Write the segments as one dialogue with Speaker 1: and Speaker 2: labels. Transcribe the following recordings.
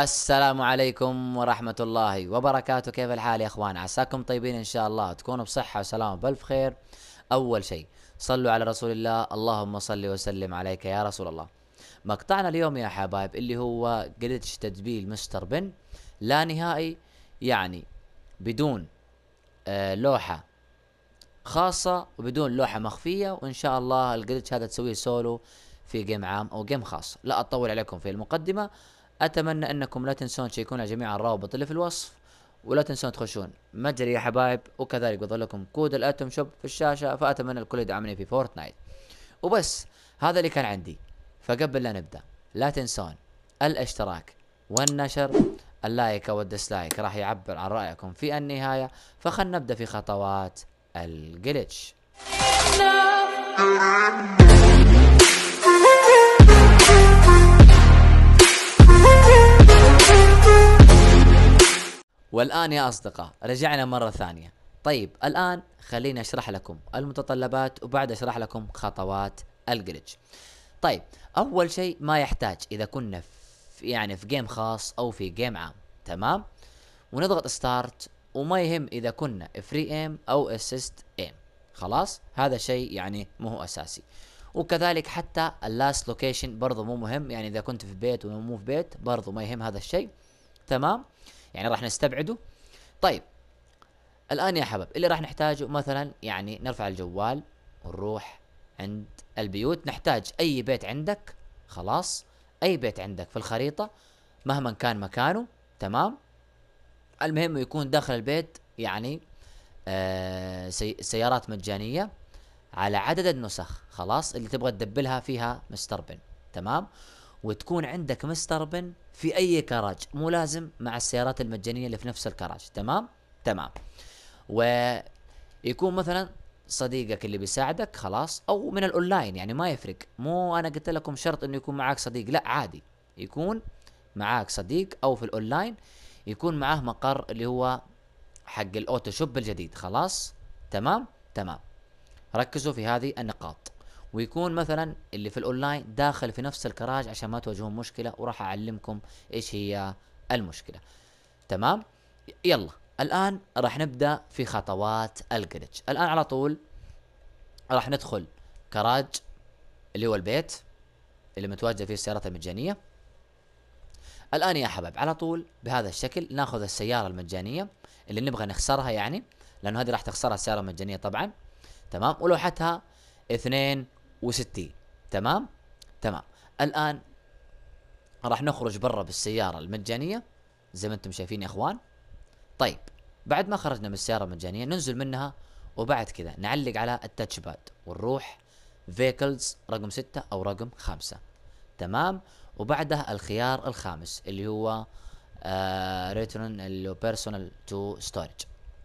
Speaker 1: السلام عليكم ورحمة الله وبركاته كيف الحال يا اخوان عساكم طيبين ان شاء الله تكونوا بصحة وسلامة بألف خير اول شيء صلوا على رسول الله اللهم صل وسلم عليك يا رسول الله مقطعنا اليوم يا حبايب اللي هو جلتش تدبيل مستر بن لا نهائي يعني بدون آه، لوحة خاصة وبدون لوحة مخفية وإن شاء الله الجلتش هذا تسويه سولو في جيم عام أو جيم خاص لا أطول عليكم في المقدمة اتمنى انكم لا تنسون تشيكون على جميع الروابط اللي في الوصف ولا تنسون تخشون متجري يا حبايب وكذلك بظل لكم كود الاتوم شوب في الشاشه فاتمنى الكل يدعمني في فورتنايت وبس هذا اللي كان عندي فقبل لا نبدا لا تنسون الاشتراك والنشر اللايك او الدسلايك راح يعبر عن رايكم في النهايه فخلنا نبدا في خطوات الجلتش والآن يا أصدقاء رجعنا مرة ثانية طيب الآن خليني أشرح لكم المتطلبات وبعد أشرح لكم خطوات الجلتش طيب أول شيء ما يحتاج إذا كنا في يعني في جيم خاص أو في جيم عام تمام ونضغط ستارت وما يهم إذا كنا فري ايم أو اسيست ايم خلاص هذا شيء يعني مو هو أساسي وكذلك حتى اللاست لوكيشن برضو مو مهم يعني اذا كنت في بيت ومو في بيت برضو ما يهم هذا الشيء تمام يعني راح نستبعده طيب الان يا حباب اللي راح نحتاجه مثلا يعني نرفع الجوال ونروح عند البيوت نحتاج اي بيت عندك خلاص اي بيت عندك في الخريطه مهما كان مكانه تمام المهم يكون داخل البيت يعني آه سي سيارات مجانيه على عدد النسخ خلاص اللي تبغى تدبلها فيها مستر بن تمام وتكون عندك مستربن في اي كراج مو لازم مع السيارات المجانيه اللي في نفس الكراج تمام تمام ويكون مثلا صديقك اللي بيساعدك خلاص او من الاونلاين يعني ما يفرق مو انا قلت لكم شرط انه يكون معاك صديق لا عادي يكون معاك صديق او في الاونلاين يكون معاه مقر اللي هو حق الاوتو شوب الجديد خلاص تمام تمام ركزوا في هذه النقاط ويكون مثلا اللي في الاونلاين داخل في نفس الكراج عشان ما تواجهون مشكله وراح اعلمكم ايش هي المشكله تمام يلا الان راح نبدا في خطوات الجلتش الان على طول راح ندخل كراج اللي هو البيت اللي متواجده فيه السيارات المجانيه الان يا حبايب على طول بهذا الشكل ناخذ السياره المجانيه اللي نبغى نخسرها يعني لانه هذه راح تخسرها السياره المجانيه طبعا تمام ولوحتها اثنين وستين تمام تمام الان راح نخرج برا بالسياره المجانيه زي ما انتم شايفين يا اخوان طيب بعد ما خرجنا من السياره المجانيه ننزل منها وبعد كذا نعلق على التاتش باد ونروح فيكلز رقم ستة او رقم خمسة تمام وبعدها الخيار الخامس اللي هو ريترن اللي هو بيرسونال تو ستورج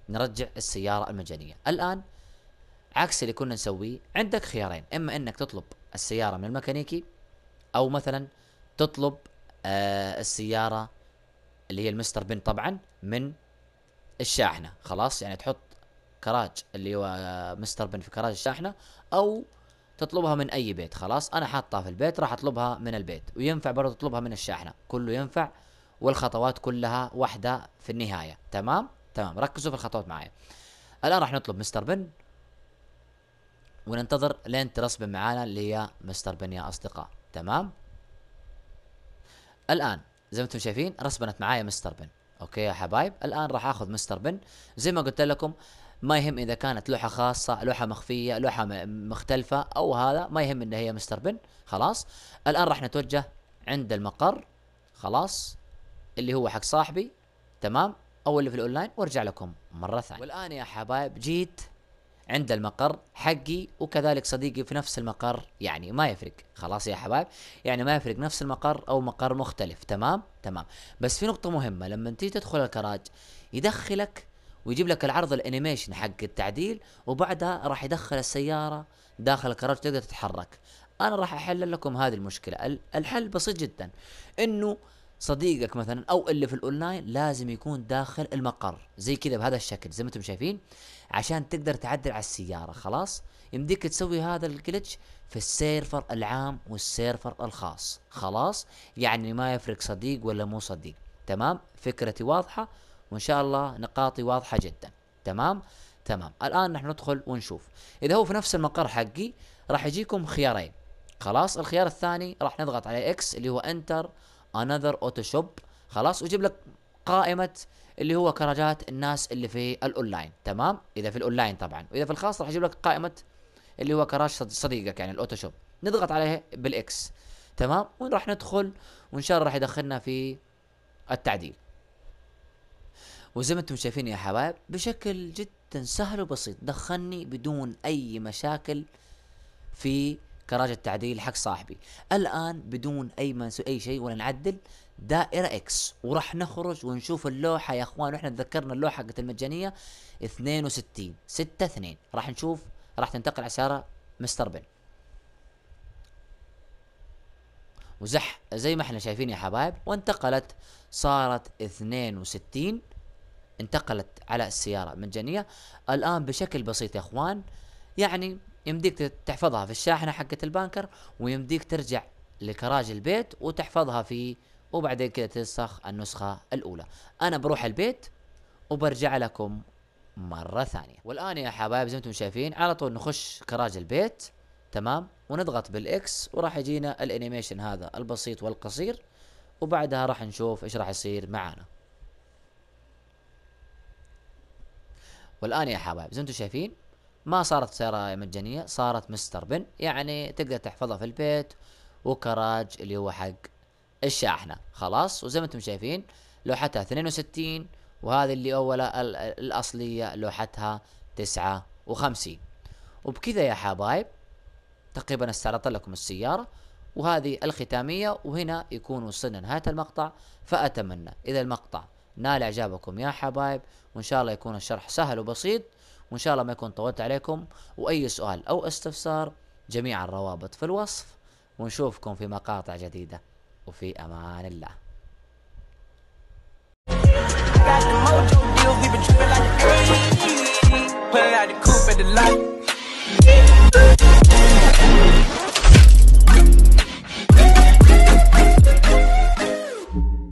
Speaker 1: نرجع السيارة المجانية الآن عكس اللي كنا نسويه عندك خيارين اما انك تطلب السياره من الميكانيكي او مثلا تطلب آه السياره اللي هي المستر بن طبعا من الشاحنه خلاص يعني تحط كراج اللي هو مستر بن في كراج الشاحنه او تطلبها من اي بيت خلاص انا حاطها في البيت راح اطلبها من البيت وينفع برضه تطلبها من الشاحنه كله ينفع والخطوات كلها واحده في النهايه تمام تمام ركزوا في الخطوات معايا الان راح نطلب مستر بن وننتظر لين ترسب معانا اللي هي مستر بن يا اصدقاء تمام الان زي ما انتم شايفين رسبنت معايا مستر بن اوكي يا حبايب الان راح اخذ مستر بن زي ما قلت لكم ما يهم اذا كانت لوحه خاصه لوحه مخفيه لوحه مختلفه او هذا ما يهم ان هي مستر بن خلاص الان راح نتوجه عند المقر خلاص اللي هو حق صاحبي تمام او اللي في الاونلاين وارجع لكم مره ثانيه والان يا حبايب جيت عند المقر حقي وكذلك صديقي في نفس المقر يعني ما يفرق خلاص يا حبايب يعني ما يفرق نفس المقر او مقر مختلف تمام تمام بس في نقطه مهمه لما تيجي تدخل الكراج يدخلك ويجيب لك العرض الانيميشن حق التعديل وبعدها راح يدخل السياره داخل الكراج تقدر تتحرك انا راح احلل لكم هذه المشكله الحل بسيط جدا انه صديقك مثلا او اللي في الاونلاين لازم يكون داخل المقر زي كذا بهذا الشكل زي ما انتم شايفين عشان تقدر تعدل على السياره خلاص يمديك تسوي هذا الجلتش في السيرفر العام والسيرفر الخاص خلاص يعني ما يفرق صديق ولا مو صديق تمام فكرتي واضحه وان شاء الله نقاطي واضحه جدا تمام تمام الان نحن ندخل ونشوف اذا هو في نفس المقر حقي راح يجيكم خيارين خلاص الخيار الثاني راح نضغط عليه اكس اللي هو انتر انذر اوتو شوب خلاص ويجيب لك قائمه اللي هو كراجات الناس اللي في الاونلاين تمام اذا في الاونلاين طبعا واذا في الخاص راح يجيب لك قائمه اللي هو كراج صديقك يعني الاوتو شوب نضغط عليها بالاكس تمام وراح ندخل وان شاء الله راح يدخلنا في التعديل وزي ما انتم شايفين يا حبايب بشكل جدا سهل وبسيط دخلني بدون اي مشاكل في كراجة تعديل حق صاحبي الان بدون اي ما نسوي اي شيء ولا نعدل دائرة اكس وراح نخرج ونشوف اللوحة يا اخوان واحنا تذكرنا اللوحة حقت المجانية 62 6 2 راح نشوف راح تنتقل على سيارة مستر بن وزح زي ما احنا شايفين يا حبايب وانتقلت صارت 62 انتقلت على السيارة مجانية الآن بشكل بسيط يا اخوان يعني يمديك تحفظها في الشاحنه حقه البانكر ويمديك ترجع لكراج البيت وتحفظها فيه وبعدين كذا تنسخ النسخه الاولى انا بروح البيت وبرجع لكم مره ثانيه والان يا حبايب زي ما انتم شايفين على طول نخش كراج البيت تمام ونضغط بالاكس وراح يجينا الانيميشن هذا البسيط والقصير وبعدها راح نشوف ايش راح يصير معانا والان يا حبايب زي ما انتم شايفين ما صارت سيارة مجانية صارت مستر بن يعني تقدر تحفظها في البيت وكراج اللي هو حق الشاحنة خلاص وزي ما انتم شايفين لوحتها 62 وهذه اللي اولها الاصلية لوحتها 59 وبكذا يا حبايب تقريبا استعرضت لكم السيارة وهذه الختامية وهنا يكون وصلنا نهاية المقطع فأتمنى إذا المقطع نال إعجابكم يا حبايب وإن شاء الله يكون الشرح سهل وبسيط وان شاء الله ما يكون طولت عليكم واي سؤال او استفسار جميع الروابط في الوصف ونشوفكم في مقاطع جديده وفي امان الله